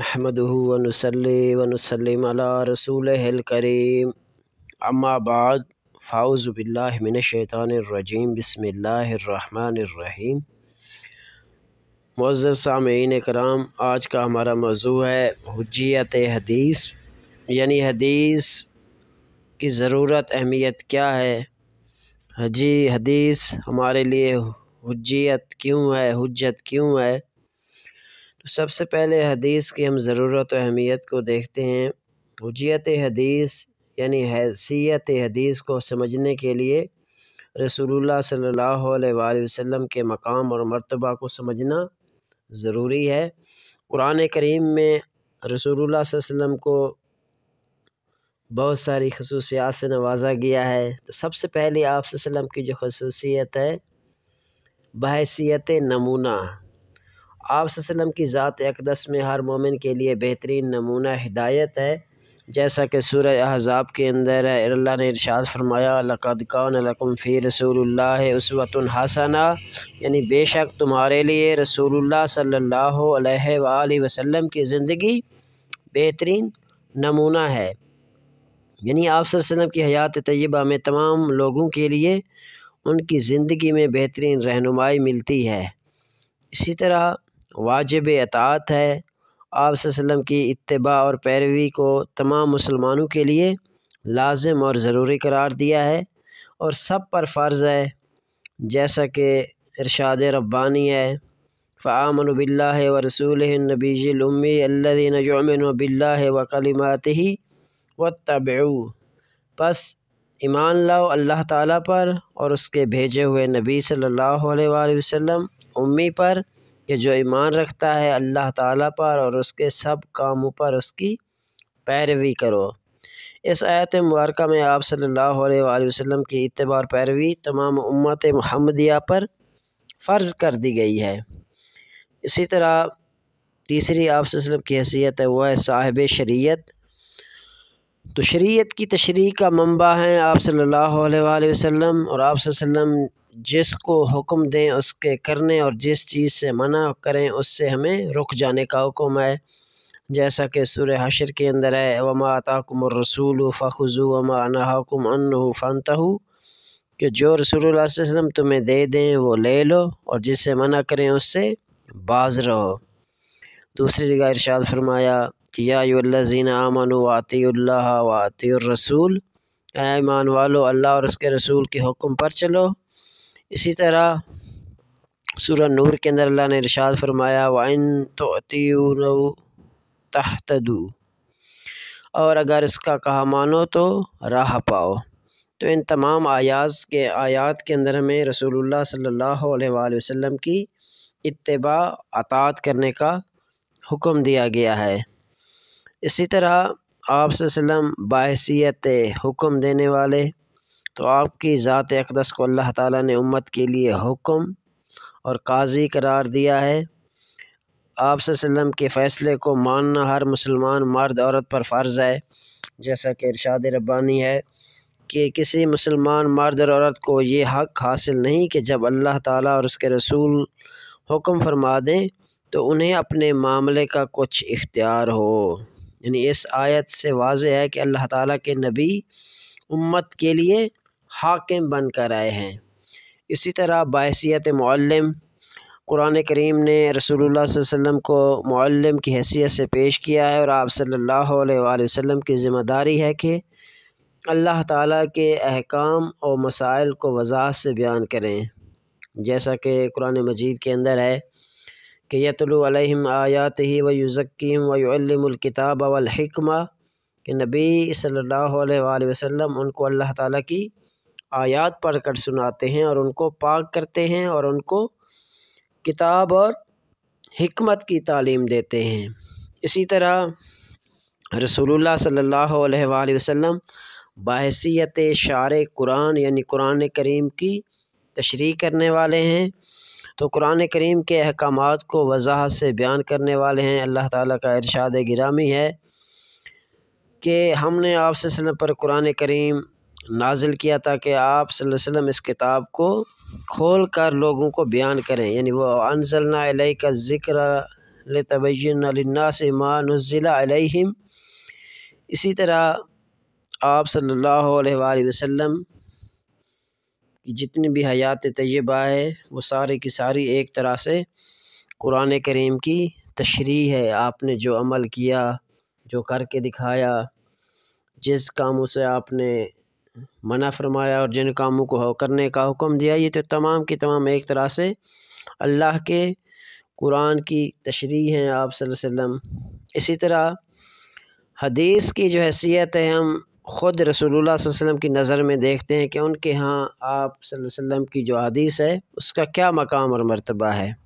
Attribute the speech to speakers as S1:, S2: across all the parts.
S1: नहमदूनसली वनसलम रसूल करीम अम्माबाद फ़ाउज़बिल्लाशैतानरजीम बसमीम मज़ सामीन कराम आज का हमारा मौजू है हजियत हदीस यानी हदीस की ज़रूरत अहमियत क्या है हजी हदीस हमारे लिए हजियत क्यों है हजत क्यों है सबसे पहले हदीस की हम ज़रूरत अहमियत को देखते हैं हजियत हदीस यानी हैसियत हदीस को समझने के लिए रसूलुल्लाह सल्लल्लाहु अलैहि वसल्लम के मकाम और मर्तबा को समझना ज़रूरी है कुरान करीम में रसूलुल्लाह वसल्लम को बहुत सारी खसूसियात से नवाजा गया है तो सबसे पहले आप की जो खसूसियत है बहसीत नमूना आपलम की ज़ात अकदस में हर मोमिन के लिए बेहतरीन नमूना हिदायत है जैसा कि सूर अहजाब के अंदर है अल्लाह ने इरशाद फरमाया लकदकान फ़ी रसूल उसवत हसना यानी बेशक तुम्हारे लिए रसूल सल्ला वसम की ज़िंदगी बेहतरीन नमूना है यानी आप की हयात तयबा में तमाम लोगों के लिए उनकी ज़िंदगी में बेहतरीन रहनुमाई मिलती है इसी तरह वाजिब अतात है आप की इतबा और पैरवी को तमाम मुसलमानों के लिए लाजम और ज़रूरी करार दिया है और सब पर फ़र्ज़ है जैसा कि इरशाद रब्बानी है फ़ामन बिल्ला व रसूल नबीज़ुमी अल्लाजमिन बिल्ला व कलिमात ही व तबऊ बस ईमान लाओ अल्लाह ताला पर और उसके भेजे हुए नबी सल्लल्लाहु अलैहि वसल्लम उम्मी पर कि जो ईमान रखता है अल्लाह ताला पर और उसके सब कामों पर उसकी पैरवी करो इस आयत मुबारक में आप सल्लल्लाहु अलैहि वसल्लम की इतबा और पैरवी तमाम उम्मत महमदिया पर फ़र्ज़ कर दी गई है इसी तरह तीसरी आप की हैसियत है वह है साहिब शरीयत तो शरीयत की तशरी का मंबा हैं आप सल्लल्लाहु अलैहि वसल्लम और आप जिसको हुक्म दें उसके करने और जिस चीज़ से मना करें उससे हमें रुक जाने का हुक्म है जैसा कि सूर्य हशर के अंदर है वमा ताकुम रसूल फ़खुजू वमा नहाकुम अन कि जो रसूल वसम तुम्हें दे दें वो ले लो और जिससे मना करें उससे बाज रहो दूसरी जगह इरशाद फरमाया कि याजीन आमन वातील्ला वाती रसूल ऐ ईमान वालो अल्लाह और उसके रसूल के हुक्म पर चलो इसी तरह सूर नूर के अंदर अल्लाह ने इरशाद फरमाया वाइन तो तहतदू और अगर इसका कहा मानो तो राह पाओ तो इन तमाम आयाज के आयात के अंदर हमें रसूल सल्ला वसम की इतबा अतात करने का हुक्म दिया गया है इसी तरह आप बासीत हुक्म देने वाले तो आपकी ज़ात अकदस को अल्लाह ताला ने उम्मत के लिए हुक्म और काजी करार दिया है आप के फ़ैसले को मानना हर मुसलमान मर्द औरत पर फ़र्ज़ है जैसा कि इरशाद रब्बानी है कि किसी मुसलमान मर्द और औरत को ये हक़ हासिल नहीं कि जब अल्लाह ताला और उसके रसूल हुक्म फरमा दें तो उन्हें अपने मामले का कुछ इख्तियार हो यानी इस आयत से वाज है कि अल्लाह ताला के नबी उम्मत के लिए हाकिम बन कर आए हैं इसी तरह बासीत मम कुरान करीम ने रसूलुल्लाह वसम को मम की हैसियत से पेश किया है और आप सल्लल्लाहु अलैहि वसल्लम की ज़िम्मेदारी है कि अल्लाह ताला के अहकाम और मसाइल को वजाह से बयान करें जैसा कि कुरान मजीद के अंदर है कि यतलम आयात ही व युज़क्म वलकिताब वलहकमा कि नबी सल्ला वसम उनको अल्लाह ताली की आयात पढ़ कर सुनाते हैं और उनको पाक करते हैं और उनको किताब और हमत की तालीम देते हैं इसी तरह रसूलुल्लाह सल्लल्लाहु अलैहि वसल्लम बाहसीत शार कुरान यानी कुरान करीम की तशरी करने वाले हैं तो कुरान करीम के अहकाम को वजाहत से बयान करने वाले हैं अल्लाह ताला का इरशाद गिरामी है कि हमने आपसे पर कुरान करीम नाज़िल किया ताकि आप वसल्लम इस किताब को खोल कर लोगों को बयान करें यानी वह अनजलना का ज़िक्र तबैन मानज़िलाम इसी तरह आप सल्ला वसम की जितनी भी हयात तयबा है वो सारी की सारी एक तरह से कुरान करीम की तशरी है आपने जो अमल किया जो करके दिखाया जिस काम से आपने मना फरमाया और जिन कामों को करने का हुक्म दिया ये तो तमाम की तमाम एक तरह से अल्लाह के कुरान की तशरी हैं आप वसल्लम इसी तरह हदीस की जो हैसियत है हम ख़ुद रसूल वसम की नज़र में देखते हैं कि उनके यहाँ आप वसल्लम की जो हदीस है उसका क्या मकाम और मरतबा है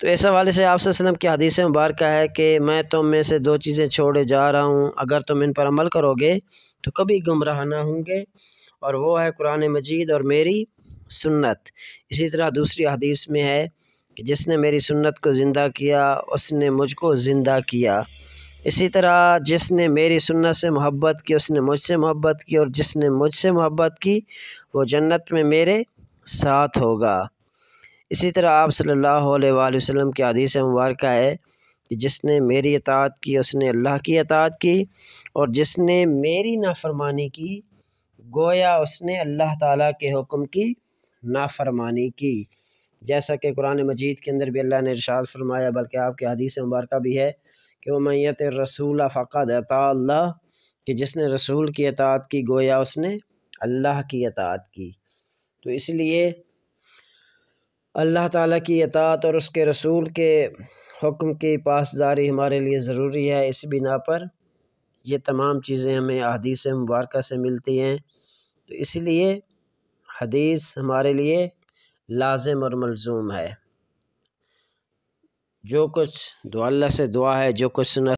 S1: तो इस हवाले से आप की हदीस मुबारक है कि मैं तुम में से दो चीज़ें छोड़े जा रहा हूँ अगर तुम इन पर अमल करोगे तो कभी गुमराह ना होंगे और वो है कुरान मजीद और मेरी सुन्नत इसी तरह दूसरी हदीस में है कि जिसने मेरी सुन्नत को ज़िंदा किया उसने मुझको ज़िंदा किया इसी तरह जिसने मेरी सुन्नत से मोहब्बत की उसने मुझसे मोहब्बत की और जिसने मुझसे मोहब्बत की वो जन्नत में मेरे साथ होगा इसी तरह आप सल्लल्लाहु अलैहि वसल्लम की हदीस मुबारक है कि जिसने मेरी अतात की उसने अल्लाह की अतात की और जिसने मेरी नाफरमानी की गोया उसने अल्लाह ताला के हुक्म की नाफरमानी की जैसा कि कुरान मजीद के अंदर भी अल्लाह ने इरशाद फरमाया बल्कि आपके हदीस मुबारक भी है कि वो मैत रसूल फ़क़द अता कि जिसने रसूल की अतात की गोया उसने अल्लाह की अतात की तो इसलिए अल्लाह ताला की अतात और उसके रसूल के हुक्म की पासदारी हमारे लिए ज़रूरी है इस बिना पर ये तमाम चीज़ें हमें अदीस मुबारक से मिलती हैं तो इसलिए हदीस हमारे लिए लाजम और मलजूम है जो कुछ दुआ तो से दुआ है जो कुछ सुना